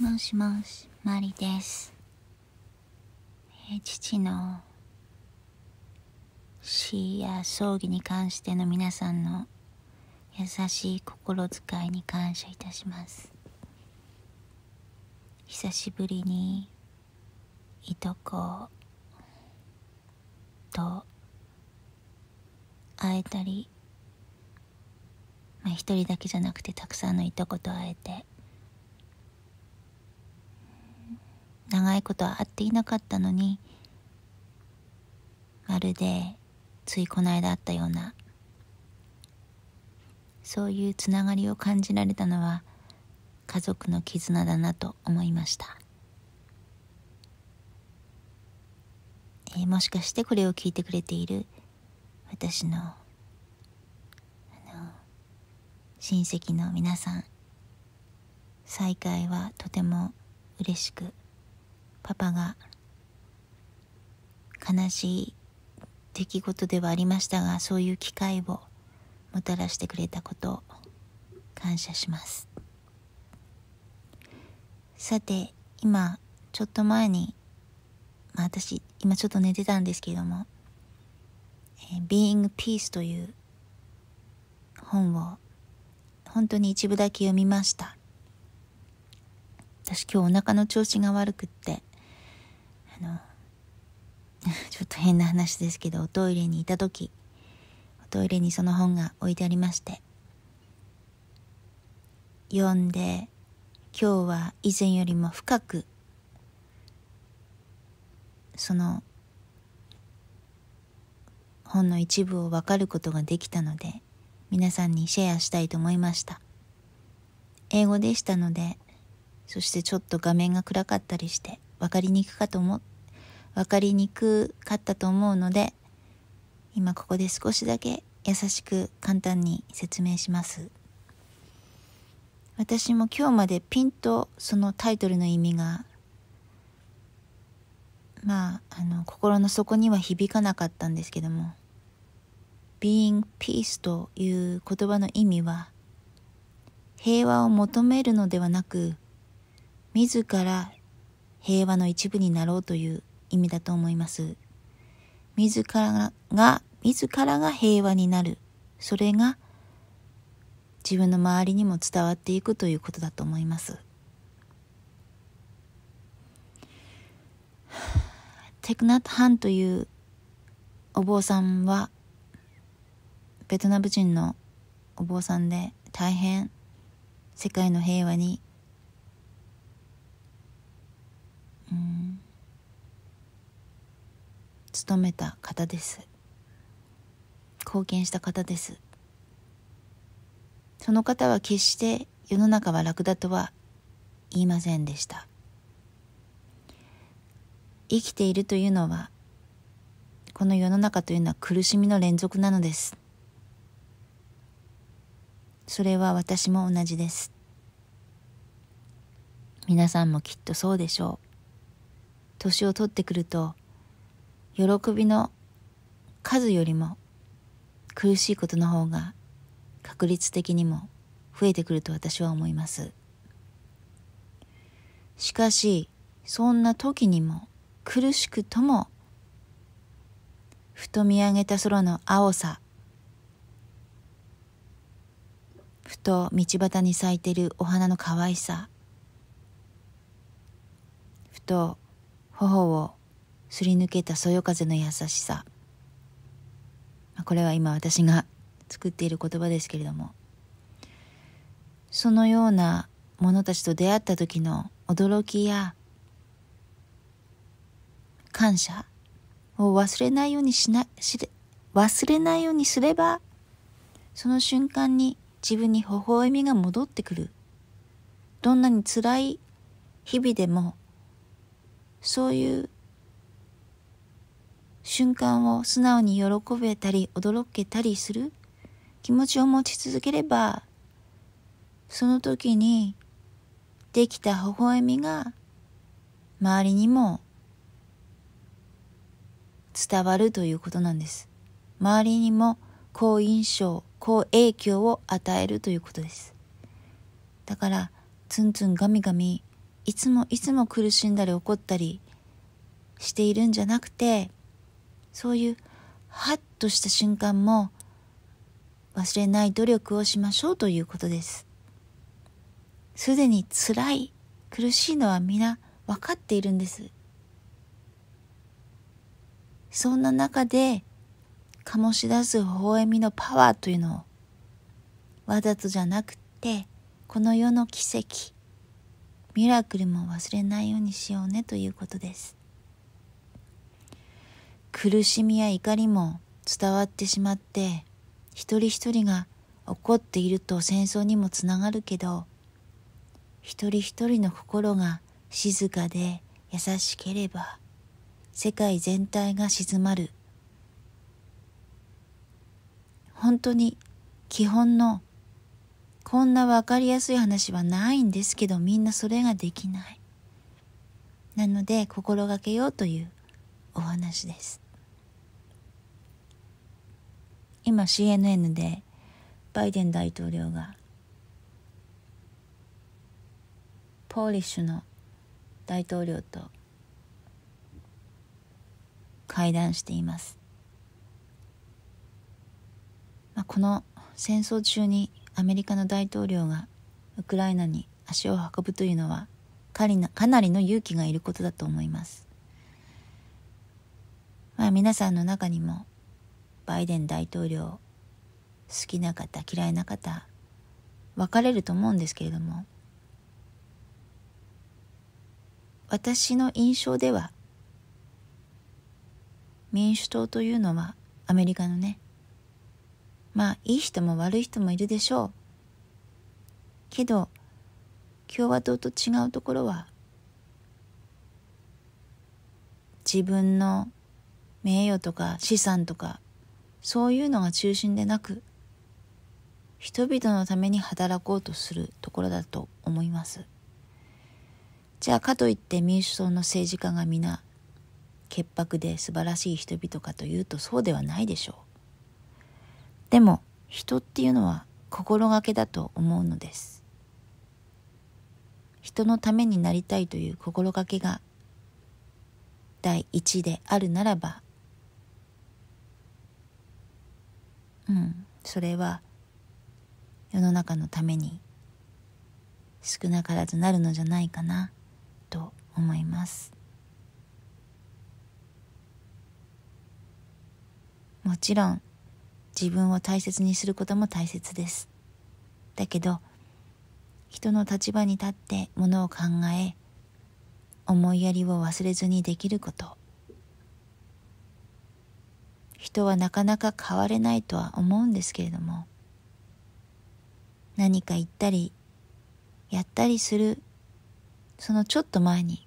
もしもしマリです、えー、父の死や葬儀に関しての皆さんの優しい心遣いに感謝いたします久しぶりにいとこと会えたりまあ一人だけじゃなくてたくさんのいとこと会えて長いこと会っていなかったのにまるでついこの間あったようなそういうつながりを感じられたのは家族の絆だなと思いました、えー、もしかしてこれを聞いてくれている私のあの親戚の皆さん再会はとても嬉しくパパが悲しい出来事ではありましたがそういう機会をもたらしてくれたことを感謝しますさて今ちょっと前に、まあ、私今ちょっと寝てたんですけども「えー、Being Peace」という本を本当に一部だけ読みました私今日お腹の調子が悪くっての ちょっと変な話ですけどおトイレにいた時おトイレにその本が置いてありまして読んで今日は以前よりも深くその本の一部を分かることができたので皆さんにシェアしたいと思いました英語でしたのでそしてちょっと画面が暗かったりして分かりにくかと思っ分かりにくかったと思うので今ここで少しだけ優しく簡単に説明します私も今日までピンとそのタイトルの意味がまああの心の底には響かなかったんですけども「being peace」という言葉の意味は平和を求めるのではなく自ら平和の一部になろうという意味だと思います。自らが、自らが平和になる。それが自分の周りにも伝わっていくということだと思います。テクナット・ハンというお坊さんはベトナム人のお坊さんで大変世界の平和にうん務めた方です貢献した方ですその方は決して世の中は楽だとは言いませんでした生きているというのはこの世の中というのは苦しみの連続なのですそれは私も同じです皆さんもきっとそうでしょう年を取ってくると喜びの数よりも苦しいことの方が確率的にも増えてくると私は思います。しかし、そんな時にも苦しくとも、ふと見上げた空の青さ、ふと道端に咲いてるお花の可愛さ、ふと頬をすり抜けたそよ風の優しさこれは今私が作っている言葉ですけれどもそのような者たちと出会った時の驚きや感謝を忘れないようにしなしれ忘れないようにすればその瞬間に自分に微笑みが戻ってくるどんなに辛い日々でもそういう瞬間を素直に喜べたり驚けたりする気持ちを持ち続ければその時にできた微笑みが周りにも伝わるということなんです周りにも好印象好影響を与えるということですだからツンツンガミガミいつもいつも苦しんだり怒ったりしているんじゃなくてそういうハッとした瞬間も忘れない努力をしましょうということです。すでに辛い、苦しいのは皆分かっているんです。そんな中で醸し出す微笑みのパワーというのをわざとじゃなくてこの世の奇跡ミラクルも忘れないようにしようねということです。苦しみや怒りも伝わってしまって一人一人が怒っていると戦争にもつながるけど一人一人の心が静かで優しければ世界全体が静まる本当に基本のこんな分かりやすい話はないんですけどみんなそれができないなので心がけようというお話です今 CNN でバイデン大統領がポーリッシュの大統領と会談しています、まあ、この戦争中にアメリカの大統領がウクライナに足を運ぶというのはかなりの勇気がいることだと思いますまあ皆さんの中にもバイデン大統領好きな方嫌いな方分かれると思うんですけれども私の印象では民主党というのはアメリカのねまあいい人も悪い人もいるでしょうけど共和党と違うところは自分の名誉とか資産とかそういうのが中心でなく人々のために働こうとするところだと思いますじゃあかといって民主党の政治家が皆潔白で素晴らしい人々かというとそうではないでしょうでも人っていうのは心がけだと思うのです人のためになりたいという心がけが第一であるならばうん、それは世の中のために少なからずなるのじゃないかなと思いますもちろん自分を大切にすることも大切ですだけど人の立場に立ってものを考え思いやりを忘れずにできること人はなかなか変われないとは思うんですけれども何か言ったりやったりするそのちょっと前に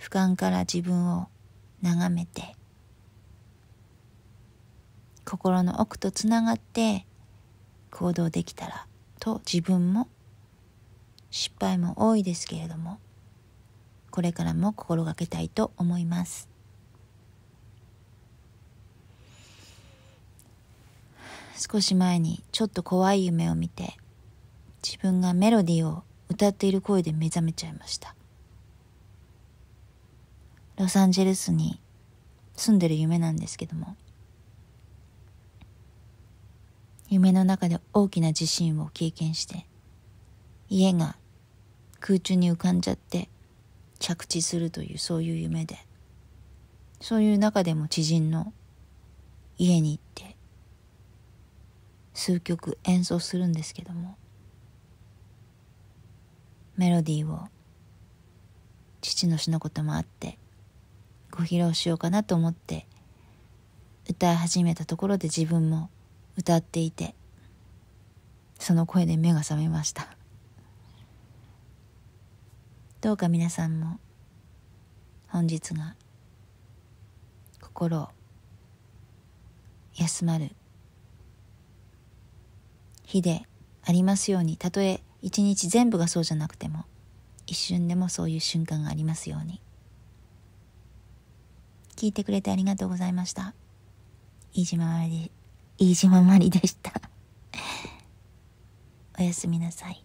俯瞰から自分を眺めて心の奥とつながって行動できたらと自分も失敗も多いですけれどもこれからも心がけたいと思います。少し前にちょっと怖い夢を見て自分がメロディーを歌っている声で目覚めちゃいましたロサンゼルスに住んでる夢なんですけども夢の中で大きな地震を経験して家が空中に浮かんじゃって着地するというそういう夢でそういう中でも知人の家に行って数曲演奏するんですけどもメロディーを父の死のこともあってご披露しようかなと思って歌い始めたところで自分も歌っていてその声で目が覚めましたどうか皆さんも本日が心を休まる日でありますようにたとえ一日全部がそうじゃなくても一瞬でもそういう瞬間がありますように聞いてくれてありがとうございました飯島まり飯島まりでした おやすみなさい